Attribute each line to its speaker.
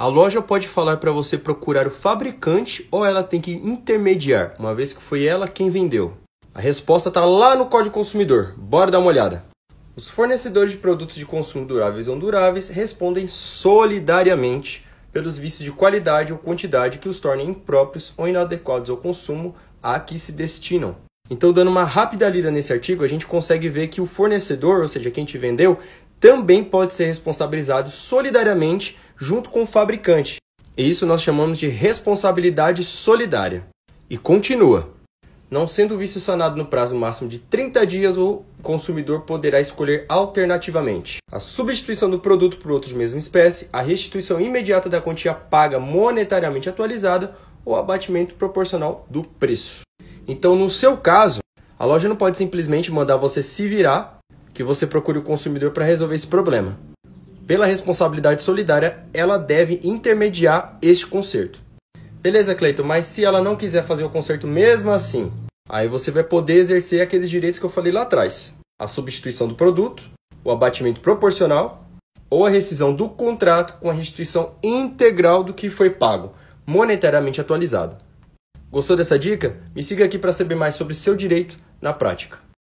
Speaker 1: A loja pode falar para você procurar o fabricante ou ela tem que intermediar, uma vez que foi ela quem vendeu. A resposta está lá no Código Consumidor. Bora dar uma olhada. Os fornecedores de produtos de consumo duráveis ou duráveis respondem solidariamente pelos vícios de qualidade ou quantidade que os tornem impróprios ou inadequados ao consumo a que se destinam. Então, dando uma rápida lida nesse artigo, a gente consegue ver que o fornecedor, ou seja, quem te vendeu, também pode ser responsabilizado solidariamente junto com o fabricante. E isso nós chamamos de responsabilidade solidária. E continua. Não sendo o vício sanado no prazo máximo de 30 dias, o consumidor poderá escolher alternativamente a substituição do produto por outro de mesma espécie, a restituição imediata da quantia paga monetariamente atualizada ou abatimento proporcional do preço. Então, no seu caso, a loja não pode simplesmente mandar você se virar que você procure o consumidor para resolver esse problema. Pela responsabilidade solidária, ela deve intermediar este conserto. Beleza, Cleiton, mas se ela não quiser fazer o conserto mesmo assim, aí você vai poder exercer aqueles direitos que eu falei lá atrás: a substituição do produto, o abatimento proporcional ou a rescisão do contrato com a restituição integral do que foi pago, monetariamente atualizado. Gostou dessa dica? Me siga aqui para saber mais sobre seu direito na prática.